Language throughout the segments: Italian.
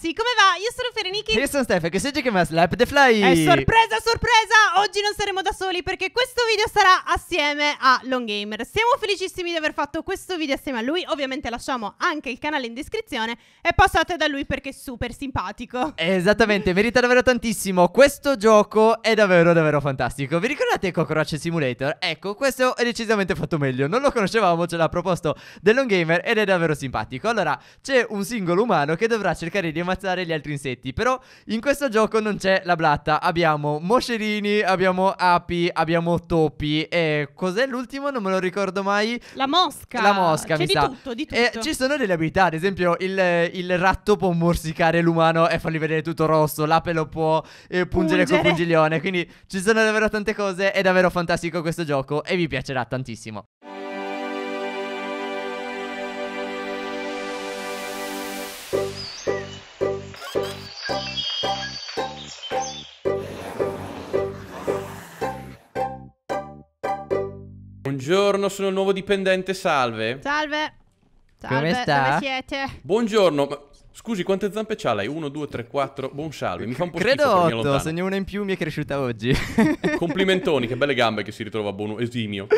ragazzi, come va? Io sono Fereniki. Io sono Stefano, che siete che mi slap the fly. È sorpresa, sorpresa! Oggi non saremo da soli perché questo video sarà assieme a Long Gamer. Siamo felicissimi di aver fatto questo video assieme a lui. Ovviamente lasciamo anche il canale in descrizione e passate da lui perché è super simpatico. Esattamente, merita davvero tantissimo. Questo gioco è davvero davvero fantastico. Vi ricordate Cockroach Simulator? Ecco, questo è decisamente fatto meglio. Non lo conoscevamo, ce l'ha proposto The Gamer ed è davvero simpatico. Allora, c'è un singolo umano che dovrà cercare di ammazzare gli altri insetti. Però in questo gioco non c'è la blatta. Abbiamo moscerini, abbiamo api, abbiamo topi. E cos'è l'ultimo? Non me lo ricordo mai. La mosca. La mosca, c'è mi di sa. Tutto, di tutto. E ci sono delle abilità. Ad esempio, il, il ratto può morsicare l'umano e fargli vedere tutto rosso. L'ape lo può eh, pungere, pungere col pungiglione. Quindi ci sono davvero tante cose. È davvero fantastico questo gioco e vi piacerà tantissimo. you Buongiorno, sono il nuovo dipendente, salve. Salve. Salve, Come sta? siete? Buongiorno, ma scusi quante zampe c'ha lei? 1, 2, 3, 4, buon salve, mi fa un po' Credo 8, se ne una in più mi è cresciuta oggi Complimentoni, che belle gambe che si ritrova buono esimio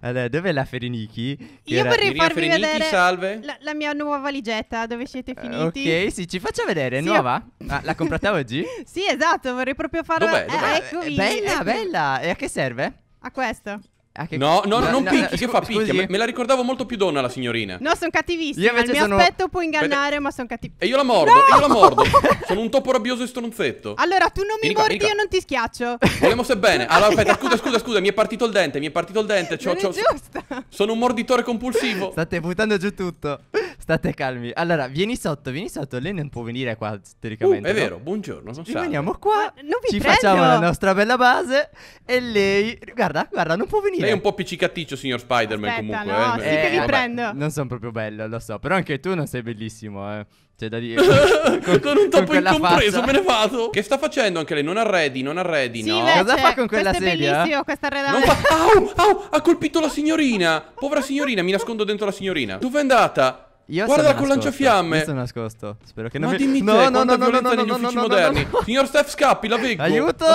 Allora, dov'è la Ferenichi? Io era... vorrei Irina farvi Ferenichi, vedere salve. La, la, mia nuova valigetta, dove siete eh, finiti uh, Ok, sì, ci faccia vedere, è sì, nuova? Ho... Ah, l'ha comprata oggi? sì, esatto, vorrei proprio farla Dov'è? Dov eh, eccomi Bella, bella, e a che serve? A questo Ah, che... No, no, no, non no, picchi, no, che fa picchi? Me, me la ricordavo molto più donna la signorina. No, sono cattivissima. Il mio sono... aspetto può ingannare, ma sono cattiva. E io la mordo, no! io la mordo. sono un topo rabbioso e stronzetto. Allora, tu non vieni mi qua, mordi, io non ti schiaccio. Vogliamo se bene. Allora, aspetta, scusa, scusa, scusa, mi è partito il dente, mi è partito il dente. C'ho, non c'ho, Sono un morditore compulsivo. State buttando giù tutto. State calmi. Allora, vieni sotto, vieni sotto. Lei non può venire qua teoricamente. Uh, è no? vero, buongiorno, sono Sara. Veniamo qua, ci prendo. facciamo la nostra bella base e lei... Guarda, guarda, non può venire. Lei è un po' appiccicaticcio, signor Spider-Man, comunque. No, eh. sì eh, che vi eh, prendo. Non sono proprio bello, lo so. Però anche tu non sei bellissimo, eh. C'è da dire. con, con, un topo incompreso, faccia. me ne vado. Che sta facendo anche lei? Non arredi, non arredi, sì, no? Invece, Cosa fa con quella questo sedia? è bellissimo, questo arredamento. Fa... Au, au, ha colpito la signorina. Povera signorina, mi nascondo dentro la signorina. Dove è andata? Io Guarda con lanciafiamme. Io sono nascosto. Spero che non Ma mi... dimmi no, te, no, no, no, no, no, no, no, no, moderni. no, no, Signor Steph, scappi, la veggo. Aiuto.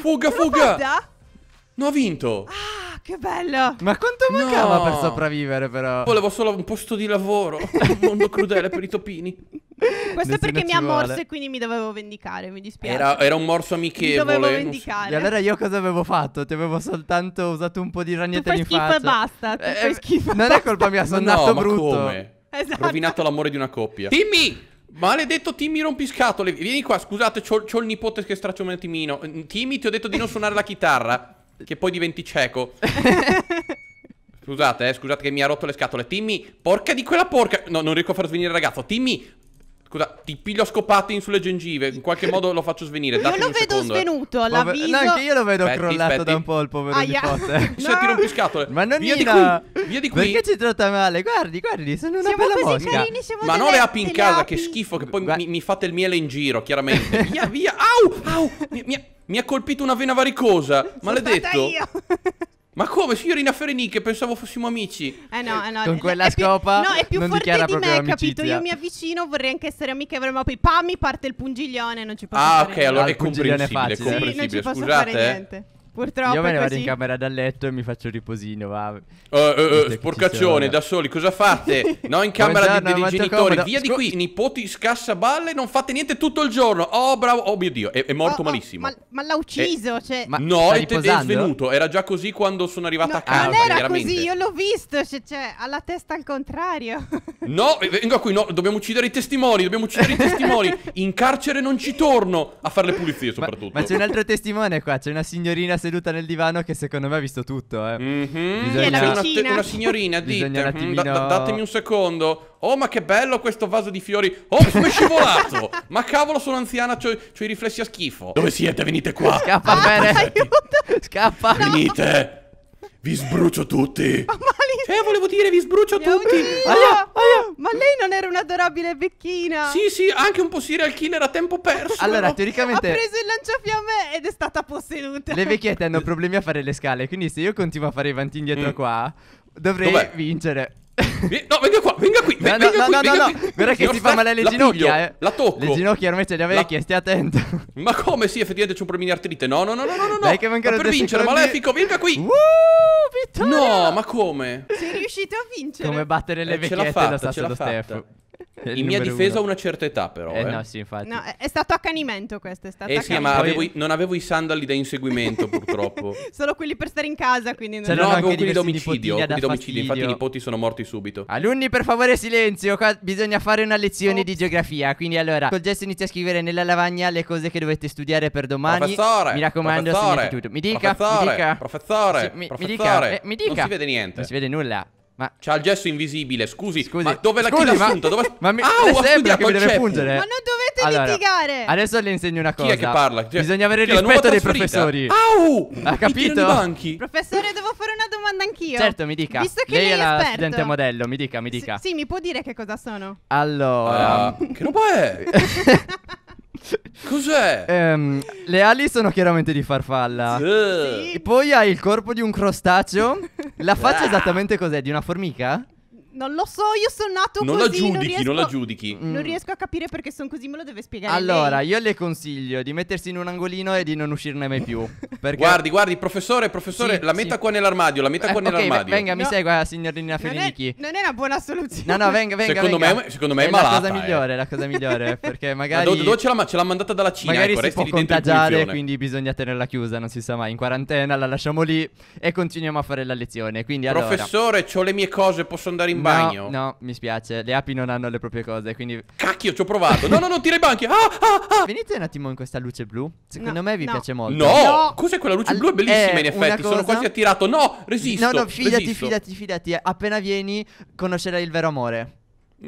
Fuga, fuga. No, ha vinto. Ah. Che bello! Ma quanto mancava no. per sopravvivere, però? Volevo solo un posto di lavoro. un mondo crudele per i topini. Questo è perché mi ha morso e quindi mi dovevo vendicare, mi dispiace. Era, era un morso amichevole. Mi dovevo vendicare. So. E allora io cosa avevo fatto? Ti avevo soltanto usato un po' di ragnatele in faccia. Tu eh, fai schifo e basta. Eh, non basta. è colpa mia, sono no, nato brutto. Come? Esatto. Rovinato l'amore di una coppia. Timmy! Maledetto Timmy rompiscatole, vieni qua, scusate, c'ho, c'ho il nipote che stracciona Timino. Timmy, ti ho detto di non suonare la chitarra, che poi diventi cieco. scusate, eh, scusate che mi ha rotto le scatole. Timmy, porca di quella porca. No, non riesco a far svenire il ragazzo. Timmy, Scusa, ti piglio scopate in sulle gengive. In qualche modo lo faccio svenire. Datemi io lo vedo secondo, eh. svenuto eh. all'avviso. No, anche io lo vedo aspetti, crollato aspetti. da un po' il povero Aia. nipote. Cioè, no. ti scatole. Ma non via di qui. Via di qui. Perché ci tratta male? Guardi, guardi, sono una siamo bella mosca. Carini, Ma non le api in casa, api. che schifo. Che poi mi, mi, fate il miele in giro, chiaramente. via, via. Au, au. Mi, mi, mi ha colpito una vena varicosa. Maledetto. Sono stata io. Ma come, signorina Ferini, che pensavo fossimo amici? Eh no, eh no. Con quella scopa No, è più forte di me, capito? Io mi avvicino, vorrei anche essere amichevole, ma poi pam, mi parte il pungiglione, non ci posso Ah, ok, niente. allora ah, è comprensibile, è comprensibile, sì, non ci posso Scusate. fare eh. niente. Purtroppo. Io me ne vado in camera da letto e mi faccio riposino. Va. Uh, uh, uh, sporcaccione da soli, cosa fate? No, in camera di, dei genitori. Via di qui, nipoti scassa balle, non fate niente tutto il giorno. Oh, bravo, oh mio dio, è, è morto oh, oh malissimo. Oh, ma, ma l'ha ucciso. Eh, cioè... Ma no, è, è svenuto. Era già così quando sono arrivata no, a casa. Non era così, io l'ho visto. Cioè, cioè, la testa al contrario. No, eh, vengo qui, no, dobbiamo uccidere i testimoni. Dobbiamo uccidere i testimoni. In carcere non ci torno a fare le pulizie, soprattutto. Ma, ma c'è un altro testimone qua, c'è una signorina seduta nel divano che secondo me ha visto tutto. Eh. Mm-hmm. Bisogna... C'è una, una signorina, dite. Un attimino... da- da- datemi un secondo. Oh, ma che bello questo vaso di fiori. Oh, come è scivolato. ma cavolo, sono anziana, ho i riflessi a schifo. Dove siete? Venite qua. Scappa ah, bene. Aiuto. Scappa. Venite. Vi sbrucio tutti. Ma eh, volevo dire, vi sbrucio tutti. Aia, aia. Ma lei non era un'adorabile vecchina? Sì, sì, anche un po' serial killer a tempo perso. Allora, però. teoricamente. Ha preso il lanciafiamme ed è stata posseduta. Le vecchiette hanno problemi a fare le scale. Quindi, se io continuo a fare i e indietro mm. qua, dovrei Dov'è? vincere. No, venga qua, venga qui. No, venga no, qui, no, venga no, no, guarda che si fa male alle ginocchia. Piglio, eh. La tocco. Le ginocchia ormai ce le avevi la... stia attento. Ma come? Sì, effettivamente c'è un problema di artrite. No, no, no, no, no. no. Dai, che mancano ma per vincere, malefico, venga qui. Woo! vittoria! No, ma come? Sei riuscito a vincere? Come battere le eh, vecchiette fatta, lo sta lo Steph in mia difesa uno. ho una certa età, però. Eh, eh. no, sì, infatti. No, è stato accanimento questo, è stato eh, accanimento. Sì, ma avevo, non avevo i sandali da inseguimento, purtroppo. Solo quelli per stare in casa, quindi... Non cioè, no, avevo quelli d'omicidio, quelli d'omicidio, infatti i nipoti sono morti subito. Alunni, per favore, silenzio, qua bisogna fare una lezione oh. di geografia, quindi allora, col gesto inizia a scrivere nella lavagna le cose che dovete studiare per domani. Professore! Mi raccomando, professore, tutto. Mi dica, professore, mi dica... Professore, sì, mi, professore, mi dica, eh, mi dica. Non si vede niente. Non si vede nulla. Ma c'ha il gesto invisibile, scusi, scusi ma dove l'ha chiuso ma... Dove... ma mi ah, oh, sembra che mi deve pungere. Ma non dovete allora, litigare. Adesso le insegno una cosa. Chi è che parla? Cioè, Bisogna avere il rispetto dei professori. Au! Ha capito? Professore, devo fare una domanda anch'io. Certo, mi dica. Visto che lei, lei è la esperto. studente modello, mi dica, mi dica. S sì, mi può dire che cosa sono? Allora, uh, che roba è? Cos'è? Um, le ali sono chiaramente di farfalla. Sì. Poi hai il corpo di un crostaceo La faccia esattamente cos'è? Di una formica? Non lo so, io sono nato non così. La giudichi, non, riesco, non la giudichi, non mm. riesco a capire perché sono così, me lo deve spiegare. Allora, lei. io le consiglio di mettersi in un angolino e di non uscirne mai più. Perché... guardi, guardi, professore, professore, sì, la metta sì. qua nell'armadio, la metta eh, qua okay, nell'armadio. Venga, no. mi segua, signorina Fenichi. Non, è una buona soluzione. No, no, venga, venga. Secondo, venga. Me, secondo me è, è malata. Eh. È la cosa migliore, la cosa migliore. perché magari. Ma do, do, ce, l'ha, ce l'ha mandata dalla Cina. Magari ecco, si può contagiare, quindi bisogna tenerla chiusa, non si sa mai. In quarantena la lasciamo lì e continuiamo a fare la lezione. Quindi, Professore, ho le mie cose, posso andare in bagno. No, mi spiace, le api non hanno le proprie cose, quindi... Cacchio, ci ho provato. No, no, no, tira i banchi. Ah, ah, ah. Venite un attimo in questa luce blu. Secondo no, me vi no. piace molto. No, no. cos'è quella luce All blu? È bellissima, è in effetti. Cosa... Sono quasi attirato. No, resisto. No, no, fidati, resisto. fidati, fidati. Appena vieni, conoscerai il vero amore.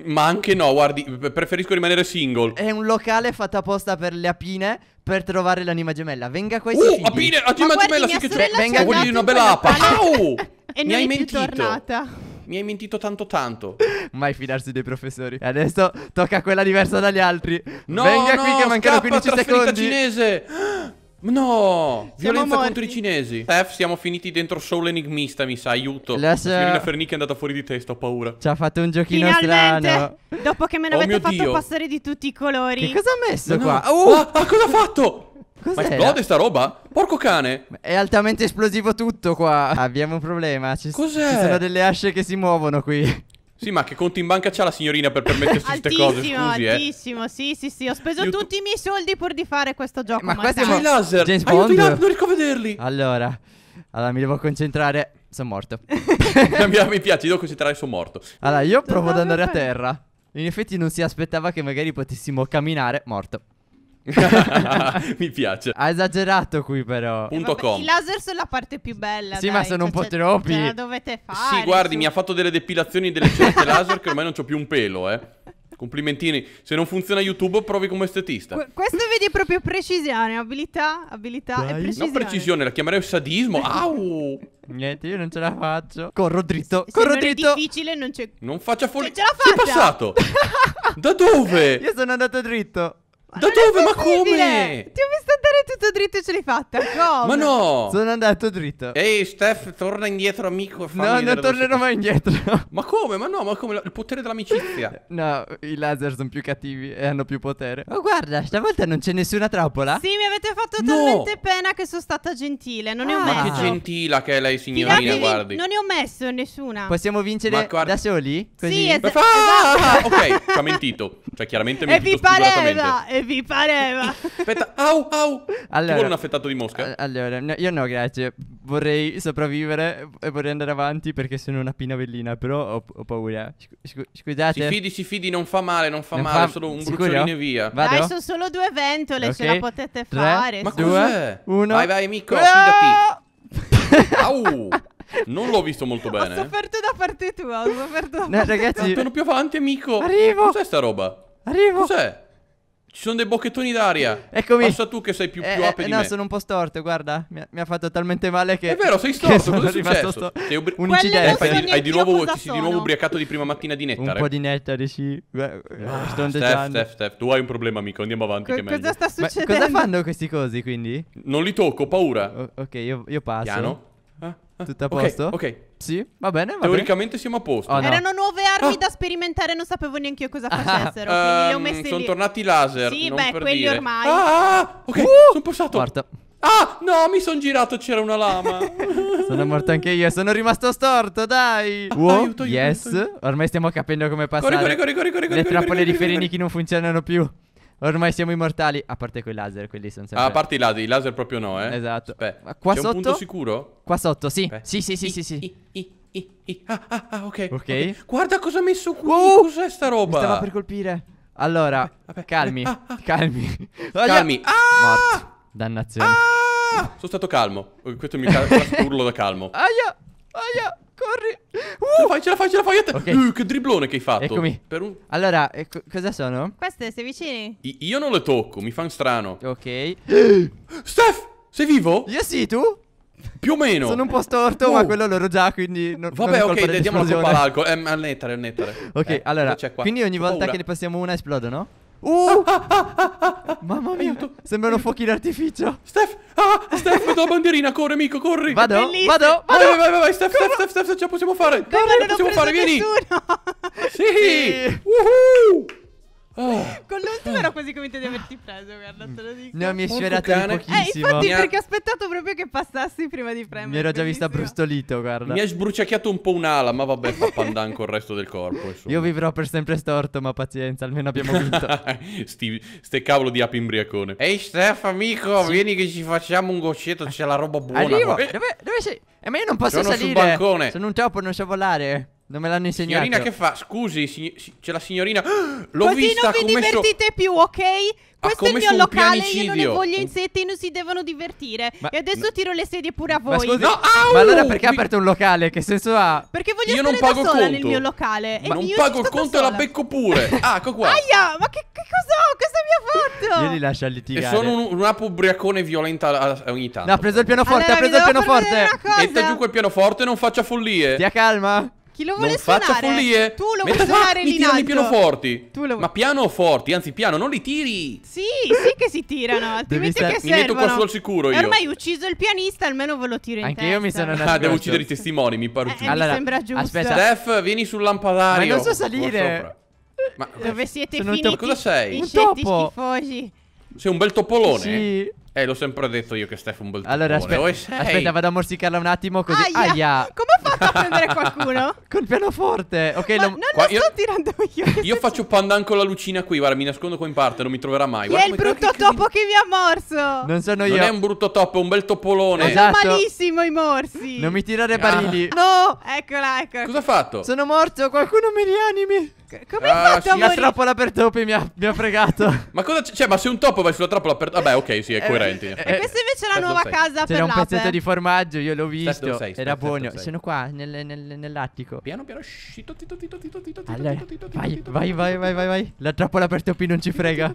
Ma anche no, guardi, preferisco rimanere single. È un locale fatto apposta per le apine per trovare l'anima gemella. Venga qua Oh, Uh, apine, anima gemella, sì che c'è. Venga, oh, voglio una bella apa. Au! e mi hai mentito. tornata. Mi hai mentito tanto tanto. Mai fidarsi dei professori. E adesso tocca a quella diversa dagli altri. No, Venga no, qui che mancano 15 secondi. cinese. No, siamo violenza morti. contro i cinesi. Steph, siamo finiti dentro solo Enigmista, mi sa, aiuto. La signorina Fernicchi è andata fuori di testa, ho paura. Ci ha fatto un giochino Finalmente, strano. dopo che me ne oh fatto Dio. passare di tutti i colori. Che cosa ha messo no, qua? No. Oh, ah, ah cosa ha fatto? Cos'era? Ma esplode sta roba? Porco cane! È altamente esplosivo tutto qua. Abbiamo un problema. Ci, Cos'è? Ci sono delle asce che si muovono qui. Sì, ma che conti in banca c'ha la signorina per permettersi queste cose? Scusi, eh. altissimo, eh. sì, sì, sì. Ho speso YouTube... tutti i miei soldi pur di fare questo gioco. ma questi sono i laser! James Bond? Aiuto, non riesco a vederli! Allora, allora, mi devo concentrare. Sono morto. mi piace, devo concentrare, sono morto. Allora, io provo ad andare a terra. In effetti non si aspettava che magari potessimo camminare morto. Mi piace. Ha esagerato qui però. Punto Vabbè, com. I laser sono la parte più bella. Sì, dai, ma sono un cioè, po' troppi. Ce la dovete fare. Sì, guardi, su. mi ha fatto delle depilazioni delle cellule laser che ormai non ho più un pelo, eh. Complimentini. Se non funziona YouTube, provi come estetista. Qu questo vedi proprio precisione, abilità, abilità Dai. e precisione. Non precisione, la chiamerei sadismo. Au! Niente, io non ce la faccio. Corro dritto, se, corro se dritto. è difficile, non c'è. Non faccia cioè, fuori. Non ce la faccio. passato. da dove? Io sono andato dritto. Da dove? Ma come? Ti ho visto andare tutto dritto e ce l'hai fatta. Come? Ma no! Sono andato dritto. Ehi, Steph, torna indietro, amico. No, non tornerò mai indietro. ma come? Ma no, ma come? Il potere dell'amicizia. no, i laser sono più cattivi e hanno più potere. oh, guarda, stavolta non c'è nessuna trappola. Sì, mi avete fatto no. talmente pena che sono stata gentile. Non ah, ne ho ah! messo. Ma che gentila che è lei, signorina, Fidatevi, guardi. Non ne ho messo nessuna. Possiamo vincere guarda... da soli? Così. Sì, es- ah, esatto. Ok, ci ha mentito. Cioè, chiaramente mi ha mentito. E vi pareva. E vi pareva. Aspetta, au, au. Allora, vuole un affettato di mosca? Allora, no, io no, grazie. Vorrei sopravvivere e vorrei andare avanti perché sono una pinavellina, però ho, ho paura. Scu- scusate. Si fidi, si fidi, non fa male, non fa non male, fa... solo un Sicuro? bruciolino e via. Vado? Dai, sono solo due ventole, okay. ce la potete Tre, fare. Ma due, uno. Vai, vai, amico, ah! fidati. au. Non l'ho visto molto bene. Ho eh. sofferto da parte tua, ho sofferto da parte no, ragazzi, tua. più avanti, amico. Arrivo. Cos'è sta roba? Arrivo. Cos'è? Ci sono dei bocchettoni d'aria. Eccomi. Passa tu che sei più, eh, eh ape eh, di no, me. No, sono un po' storto, guarda. Mi ha, mi ha, fatto talmente male che... È vero, sei storto, cosa è successo? Sto... Sei ubri... un incidente. Hai, hai di nuovo, ti sei di nuovo ubriacato di prima mattina di nettare. Un po' di nettare, sì. Guarda, eh, ah, sto Steph, Steph, Steph, tu hai un problema, amico. Andiamo avanti Co- che meglio. Cosa sta succedendo? Ma cosa fanno questi cosi, quindi? Non li tocco, ho paura. O- ok, io, io passo. Piano. Ah, ah, Tutto a okay, posto? Ok, sì, va bene. Va Teoricamente bene. siamo a posto. Oh, no. Erano nuove armi ah. da sperimentare, non sapevo neanche io cosa ah. facessero. Ah. Um, sono lì. tornati i laser. Sì, beh, quelli dire. ormai. Ah, ah, ok, uh, sono passato. Morto. Ah, no, mi sono girato, c'era una lama. sono morto anche io, sono rimasto storto, dai. Wow, aiuto, aiuto, yes. Aiuto, Ormai stiamo capendo come passare. Corri, corri, corri, corri, corri, Le corri, trappole corri, di Ferini non funzionano più. Ormai siamo immortali, a parte quei laser, quelli sono sempre... Ah, a parte i laser, i laser proprio no, eh. Esatto. Beh, qua c'è sotto... un punto sicuro? Qua sotto, sì. Beh. Sì, sì, sì, sì, sì. I, I, I, ah, ah, ah, okay. ok. Ok. Guarda cosa ha messo qui, oh! cos'è sta roba? Mi stava per colpire. Allora, vabbè, vabbè. calmi, ah, ah. calmi. calmi. Ah! Morto. Dannazione. Ah! Sono stato calmo. Questo mi fa urlo da calmo. Aia, aia. Corri! Uh, fai, ce la fai, ce la fai! Okay. Uh, che dribblone che hai fatto! Eccomi. Un... Allora, ecco, cosa sono? Queste, sei vicini? I io non le tocco, mi fanno strano. Ok. Steph, sei vivo? Io sì, tu? Più o meno. Sono un po' storto, uh. ma quello l'ero già, quindi non, Vabbè, non ok, diamo la colpa all'alcol. Eh, al nettare, al nettare. Ok, eh, allora, quindi ogni volta paura. che ne passiamo una esplodono? Uh! Ah ah ah, ah, ah, ah, Mamma mia, Aiuto. sembrano fuochi d'artificio. Steph, ah, Steph, la banderina, corre, amico, corri. Vado, Bellissimo. vado, vado. Vai, vai, vai, vai. Steph, Steph, Steph, Steph, ce la possiamo fare. Come, non possiamo fare, vieni. Sì. sì. Uh -huh. Oh. Con l'ultimo ero eh. quasi convinta di averti preso, guarda, te lo dico. No, mi è sfiorato cane. pochissimo. Eh, infatti perché ho aspettato proprio che passassi prima di premere. Mi ero già vista brustolito, guarda. Mi ha sbruciacchiato un po' un'ala, ma vabbè, fa pandan il resto del corpo, insomma. Io vivrò per sempre storto, ma pazienza, almeno abbiamo vinto. Sti, ste cavolo di api imbriacone. Ehi, Stef, amico, sì. vieni che ci facciamo un goccetto, c'è la roba buona Arrivo, dove, dove, sei? Eh, ma io non posso Sono salire. Sono sul bancone. Sono un topo, non so volare. Non me l'hanno insegnato. Signorina che fa? Scusi, si, si, c'è la signorina. Ah, L'ho Così vista non vi divertite più, ok? Questo è il mio locale, io non ne voglio insetti, non si devono divertire. Ma, e adesso tiro le sedie pure a voi. Ma, scusi, no, au, ma allora perché ha aperto un locale? Che senso ha? Perché voglio io stare non pago da sola conto. nel mio locale. Ma e non pago il conto e la becco pure. ah, ecco qua. Aia, ma che, che cos'ho? Cosa mi ha fatto? io li lascio a litigare. E sono un, una ubriacone violenta ogni tanto. No, ha preso il pianoforte, allora, ha preso il pianoforte. Metta giù quel pianoforte e non faccia follie. Stia calma. Chi lo vuole non suonare? follie. Tu lo Mentre vuoi suonare lì in alto. pianoforti. Tu lo... Ma forti? anzi piano, non li tiri. Sì, sì che si tirano, altrimenti che servono. Mi metto qua sul sicuro io. Ormai ho ucciso il pianista, almeno ve lo tiro in Anche testa. io mi sono ah, nascosto. Ah, devo uccidere i testimoni, mi pare eh, eh, giusto. allora, mi sembra giusto. Aspetta. Steph, vieni sul lampadario. Ma non so salire. Ma dove siete sono finiti? Cosa sei? Un topo. schifosi. Sei un bel topolone. Sì. Eh, l'ho sempre detto io che Steph è un bel Allora, aspe aspetta, vado a morsicarla un attimo così. Aia! Aia. Come ho fatto a prendere qualcuno? Col pianoforte. Ok, lo... Non lo io... sto tirando io. Io faccio pandan con la lucina qui, guarda, mi nascondo qua in parte, non mi troverà mai. Guarda, è il brutto che... topo che mi ha morso. Non sono io. Non è un brutto topo, è un bel topolone. Esatto. Sono malissimo i morsi. Non mi tirare ah. barili. No, eccola, eccola. Cosa ha fatto? Sono morto, qualcuno mi rianimi. Come ah, hai fatto sì. La trappola per topi mi ha, mi ha fregato. ma cosa c'è? Cioè, ma se un topo vai sulla trappola per... Vabbè, ok, sì, è eh, coerente differenti. Eh, questa invece è la nuova casa per C'era un pezzetto di formaggio, io l'ho visto. Era buono. Sono qua, nell'attico. Piano piano. Vai, vai, vai, vai, vai. La trappola per Topi non ci frega.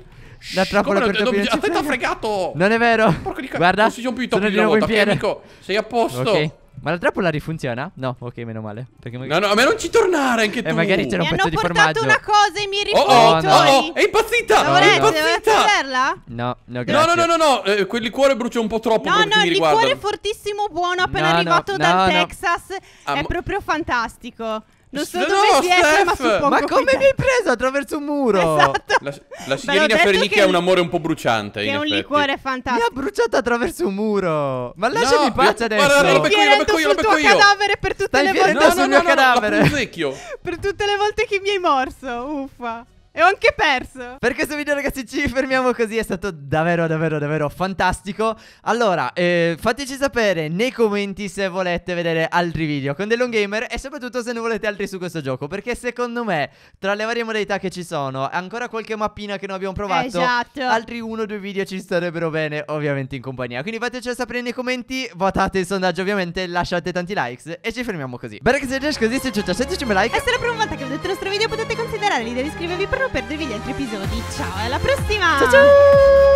La trappola per Topi non ci frega. fregato. Non è vero. Guarda, sono di nuovo in piedi. Sei a posto. Ok. Ma la trappola rifunziona? No, ok, meno male. Magari... No, no, a me non ci tornare anche eh, tu. Eh, magari c'era un pezzo di formaggio. Mi hanno portato una cosa e mi rifuggitori. Oh, oh, no. Oh, oh, è impazzita. No, è impazzita. No, no, grazie. No, no, no, no, Eh, quel liquore brucia un po' troppo No, no, il liquore fortissimo buono appena no, arrivato dal Texas. Ah, è proprio fantastico. Non so no, dove sia, Steph, ma suppongo Ma come mi hai preso attraverso un muro? Esatto. La, la signorina Fernicchia è un amore un po' bruciante, Che è un effetti. liquore fantastico. Mi ha bruciato attraverso un muro. Ma lasciami no, pace adesso. Guarda, lo becco io, lo becco io, lo becco io. cadavere per tutte Stai le volte. No, no, no, no, cadavere. per tutte le volte che mi hai morso. Uffa. E ho anche perso. Per questo video, ragazzi, ci fermiamo così. È stato davvero, davvero, davvero fantastico. Allora, eh, fateci sapere nei commenti se volete vedere altri video con The Gamer e soprattutto se ne volete altri su questo gioco. Perché secondo me, tra le varie modalità che ci sono, ancora qualche mappina che non abbiamo provato. Esatto. Altri uno o due video ci starebbero bene, ovviamente, in compagnia. Quindi fatecelo sapere nei commenti, votate il sondaggio, ovviamente, lasciate tanti likes e ci fermiamo così. Beh, ragazzi, se così, se ci piace, like. E se è la prima volta che vedete il nostro video, potete considerare l'idea di iscrivervi per per non perdervi gli altri episodi. Ciao, alla prossima! Ciao ciao!